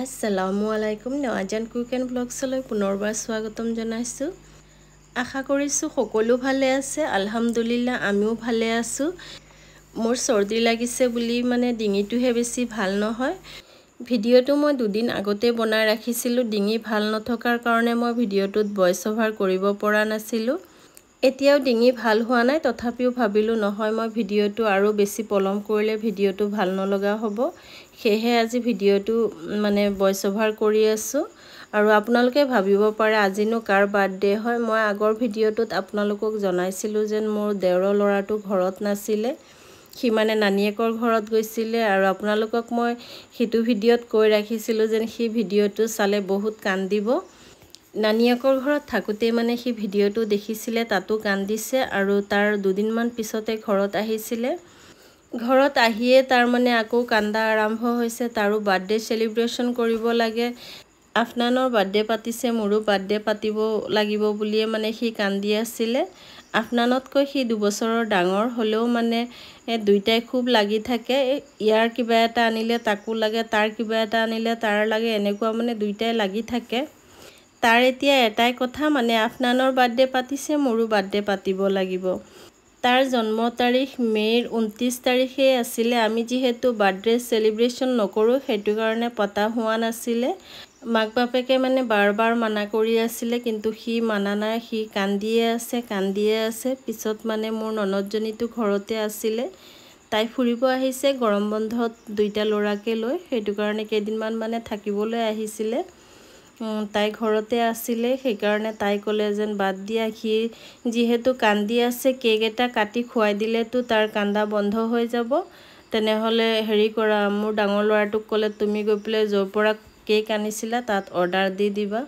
আসসালামু আলাইকুম নজান কুইকেন ব্লগছলৈ পুনৰবাৰ স্বাগতম জনাইছোঁ আশা কৰিছোঁ সকলো ভালে আছে আলহামদুলিল্লাহ আমিও ভালে আছোঁ মোৰ চৰ্দি লাগিছে বুলি মানে ডিঙিটোহে বেছি ভাল নহয় ভিডিঅ'টো মই দুদিন আগতে বনাই ৰাখিছিলোঁ ডিঙি ভাল নথকাৰ কাৰণে মই ভিডিঅ'টোত ভইচ অভাৰ কৰিব পৰা নাছিলোঁ এতিয়াও ডিঙি ভাল হোৱা নাই তথাপিও ভাবিলোঁ নহয় মই ভিডিঅ'টো আৰু বেছি পলম কৰিলে ভিডিঅ'টো ভাল নলগা হ'ব সেয়েহে আজি ভিডিঅ'টো মানে ভইচ অভাৰ কৰি আছোঁ আৰু আপোনালোকে ভাবিব পাৰে আজিনো কাৰ বাৰ্থডে হয় মই আগৰ ভিডিঅ'টোত আপোনালোকক জনাইছিলোঁ যেন মোৰ দেওৰৰ ল'ৰাটো ঘৰত নাছিলে সি মানে নানীয়েকৰ ঘৰত গৈছিলে আৰু আপোনালোকক মই সেইটো ভিডিঅ'ত কৈ ৰাখিছিলোঁ যেন সি ভিডিঅ'টো চালে বহুত কান্দিব নানীয়েকৰ ঘৰত থাকোঁতে মানে সি ভিডিঅ'টো দেখিছিলে তাতো কান্দিছে আৰু তাৰ দুদিনমান পিছতে ঘৰত আহিছিলে ঘৰত আহিয়ে তাৰ মানে আকৌ কান্দা আৰম্ভ হৈছে তাৰো বাৰ্থডে চেলিব্ৰেশ্যন কৰিব লাগে আফনানৰ বাৰ্থডে পাতিছে মোৰো বাৰ্থডে পাতিব লাগিব বুলিয়ে মানে সি কান্দি আছিলে আফনানতকৈ সি দুবছৰৰ ডাঙৰ হ'লেও মানে দুইটাই খুব লাগি থাকে ইয়াৰ কিবা এটা আনিলে তাকো লাগে তাৰ কিবা এটা আনিলে তাৰ লাগে এনেকুৱা মানে দুইটাই লাগি থাকে তাৰ এতিয়া এটাই কথা মানে আফনানৰ বাৰ্থডে পাতিছে মোৰো বাৰ্থডে পাতিব লাগিব তাৰ জন্ম তাৰিখ মে'ৰ ঊনত্ৰিছ তাৰিখে আছিলে আমি যিহেতু বাৰ্থডে চেলিব্ৰেশ্যন নকৰোঁ সেইটো কাৰণে পতা হোৱা নাছিলে মাক বাপেকে মানে বাৰ বাৰ মানা কৰি আছিলে কিন্তু সি মানা নাই সি কান্দিয়ে আছে কান্দিয়ে আছে পিছত মানে মোৰ ননদজনীটো ঘৰতে আছিলে তাই ফুৰিব আহিছে গৰম বন্ধত দুইটা ল'ৰাকে লৈ সেইটো কাৰণে কেইদিনমান মানে থাকিবলৈ আহিছিলে তাই ঘৰতে আছিলে সেইকাৰণে তাই ক'লে যেন বাদ দিয়া সি যিহেতু কান্দি আছে কেক এটা কাটি খুৱাই দিলেতো তাৰ কান্দা বন্ধ হৈ যাব তেনেহ'লে হেৰি কৰা মোৰ ডাঙৰ ল'ৰাটোক ক'লে তুমি গৈ পেলাই য'ৰ পৰা কেক আনিছিলা তাত অৰ্ডাৰ দি দিবা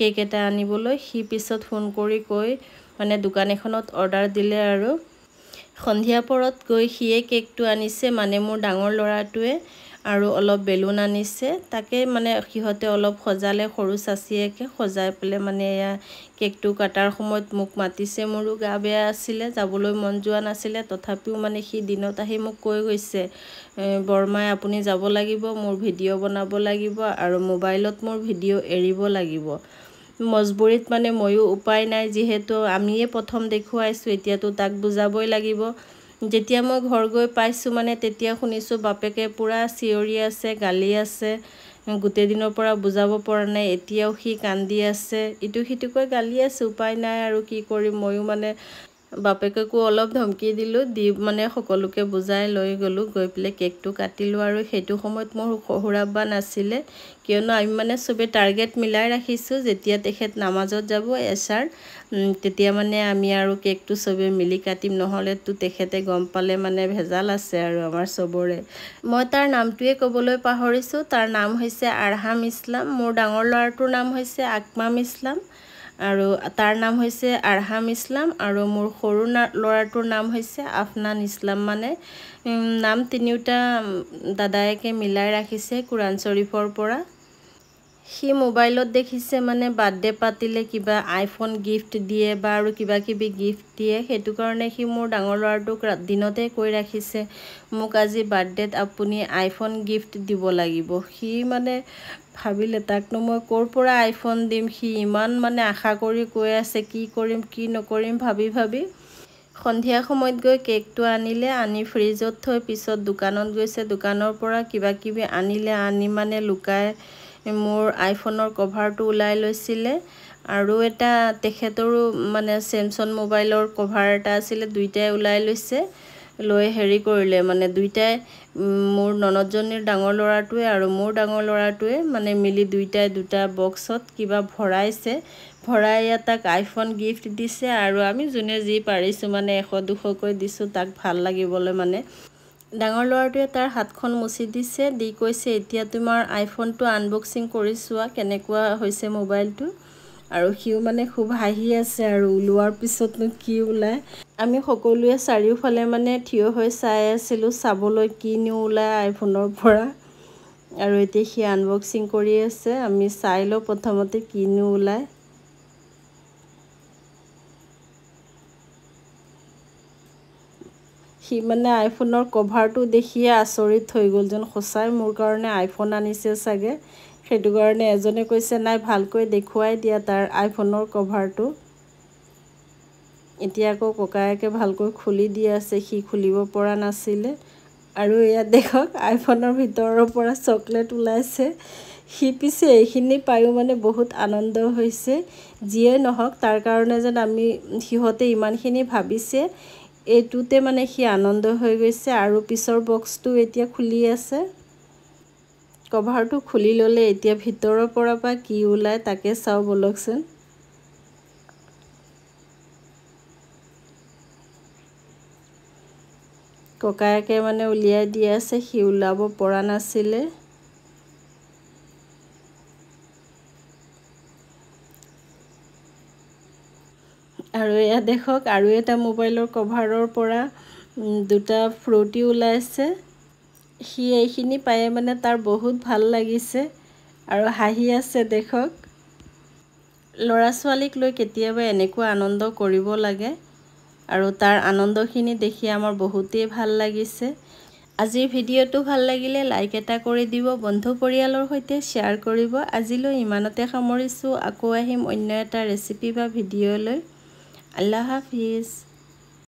কেক এটা আনিবলৈ সি পিছত ফোন কৰি কৈ মানে দোকান এখনত অৰ্ডাৰ দিলে আৰু সন্ধিয়া পৰত গৈ সিয়ে কেকটো আনিছে মানে মোৰ ডাঙৰ ল'ৰাটোৱে আৰু অলপ বেলুন আনিছে তাকে মানে সিহঁতে অলপ সজালে সৰু চাচিয়েকে সজাই পেলাই মানে এয়া কেকটো কটাৰ সময়ত মোক মাতিছে মোৰো গা বেয়া আছিলে যাবলৈ মন যোৱা নাছিলে তথাপিও মানে সি দিনত আহি মোক কৈ গৈছে বৰমাই আপুনি যাব লাগিব মোৰ ভিডিঅ' বনাব লাগিব আৰু মোবাইলত মোৰ ভিডিঅ' এৰিব লাগিব মজবুৰীত মানে ময়ো উপায় নাই যিহেতু আমিয়ে প্ৰথম দেখুৱাইছোঁ এতিয়াতো তাক বুজাবই লাগিব যেতিয়া মই ঘৰ গৈ পাইছোঁ মানে তেতিয়া শুনিছোঁ বাপেকে পূৰা চিঞৰি আছে গালি আছে গোটেই দিনৰ পৰা বুজাব পৰা নাই এতিয়াও সি কান্দি আছে ইটো সিটোকৈ গালি আছে উপায় নাই আৰু কি কৰিম ময়ো মানে বাপেককো অলপ ধমকি দিলোঁ দি মানে সকলোকে বুজাই লৈ গ'লোঁ গৈ পেলাই কেকটো কাটিলোঁ আৰু সেইটো সময়ত মোৰ সৰুৰা বা নাছিলে কিয়নো আমি মানে চবে টাৰ্গেট মিলাই ৰাখিছোঁ যেতিয়া তেখেত নামাজত যাব এছাৰ তেতিয়া মানে আমি আৰু কেকটো চবে মিলি কাটিম নহ'লেতো তেখেতে গম পালে মানে ভেজাল আছে আৰু আমাৰ চবৰে মই তাৰ নামটোৱে ক'বলৈ পাহৰিছোঁ তাৰ নাম হৈছে আৰহাম ইছলাম মোৰ ডাঙৰ ল'ৰাটোৰ নাম হৈছে আকমাম ইছলাম আৰু তাৰ নাম হৈছে আৰহাম ইছলাম আৰু মোৰ সৰু ল'ৰাটোৰ নাম হৈছে আফনান ইছলাম মানে নাম তিনিওটা দাদায়েকে মিলাই ৰাখিছে কোৰাণ শ্বৰীফৰ পৰা সি মোবাইলত দেখিছে মানে বাৰ্থডে পাতিলে কিবা আইফোন গিফ্ট দিয়ে বা আৰু কিবা কিবি গিফ্ট দিয়ে সেইটো কাৰণে সি মোৰ ডাঙৰ ল'ৰাটোক দিনতে কৈ ৰাখিছে মোক আজি বাৰ্থডেত আপুনি আইফোন গিফ্ট দিব লাগিব সি মানে ভাবিলে তাকনো মই ক'ৰ পৰা আইফোন দিম সি ইমান মানে আশা কৰি কৈ আছে কি কৰিম কি নকৰিম ভাবি ভাবি সন্ধিয়া সময়ত গৈ কেকটো আনিলে আনি ফ্ৰিজত থৈ পিছত দোকানত গৈছে দোকানৰ পৰা কিবাকিবি আনিলে আনি মানে লুকাই মোৰ আইফোনৰ কভাৰটো ওলাই লৈছিলে আৰু এটা তেখেতৰো মানে চেমচন মোবাইলৰ কভাৰ এটা আছিলে দুইটাই ওলাই লৈছে লৈ হেৰি কৰিলে মানে দুইটাই মোৰ ননদজনীৰ ডাঙৰ ল'ৰাটোৱে আৰু মোৰ ডাঙৰ ল'ৰাটোৱে মানে মিলি দুইটাই দুটা বক্সত কিবা ভৰাইছে ভৰাই তাক আইফোন গিফ্ট দিছে আৰু আমি যোনে যি পাৰিছোঁ মানে এশ দুশকৈ দিছোঁ তাক ভাল লাগিবলৈ মানে ডাঙৰ ল'ৰাটোৱে তাৰ হাতখন মুচি দিছে দি কৈছে এতিয়া তোমাৰ আইফোনটো আনবক্সিং কৰি চোৱা কেনেকুৱা হৈছে মোবাইলটো আৰু সিও মানে খুব হাঁহি আছে আৰু ওলোৱাৰ পিছতনো কি ওলায় আমি সকলোৱে চাৰিওফালে মানে থিয় হৈ চাই আছিলোঁ চাবলৈ কিনো ওলায় আইফোনৰ পৰা আৰু এতিয়া সি আনবক্সিং কৰি আছে আমি চাই লওঁ প্ৰথমতে কিনো ওলায় সি মানে আইফোনৰ কভাৰটো দেখিয়ে আচৰিত হৈ গ'ল যেন সঁচাই মোৰ কাৰণে আইফোন আনিছে চাগে সেইটো কাৰণে এজনে কৈছে নাই ভালকৈ দেখুৱাই দিয়া তাৰ আইফোনৰ কভাৰটো এতিয়া আকৌ ককায়েকে ভালকৈ খুলি দি আছে সি খুলিব পৰা নাছিলে আৰু ইয়াত দেখক আইফোনৰ ভিতৰৰ পৰা চকলেট ওলাইছে সি পিছে এইখিনি পায়ো মানে বহুত আনন্দ হৈছে যিয়ে নহওক তাৰ কাৰণে যেন আমি সিহঁতে ইমানখিনি ভাবিছে এইটোতে মানে সি আনন্দ হৈ গৈছে আৰু পিছৰ বক্সটো এতিয়া খুলি আছে কভাৰটো খুলি ল'লে এতিয়া ভিতৰৰ পৰা পৰা কি ওলায় তাকে চাওঁ ব'লকচোন ককায়েকে মানে উলিয়াই দি আছে সি ওলাব পৰা নাছিলে আৰু এয়া দেখক আৰু এটা মোবাইলৰ কভাৰৰ পৰা দুটা ফ্ৰুটি ওলাইছে সি এইখিনি পায়ে মানে তাৰ বহুত ভাল লাগিছে আৰু হাঁহি আছে দেখক ল'ৰা ছোৱালীক লৈ কেতিয়াবা এনেকুৱা আনন্দ কৰিব লাগে আৰু তাৰ আনন্দখিনি দেখি আমাৰ বহুতেই ভাল লাগিছে আজিৰ ভিডিঅ'টো ভাল লাগিলে লাইক এটা কৰি দিব বন্ধু পৰিয়ালৰ সৈতে শ্বেয়াৰ কৰিব আজিলৈ ইমানতে সামৰিছোঁ আকৌ আহিম অন্য এটা ৰেচিপি বা ভিডিঅ'লৈ अल्लाह हाफिज़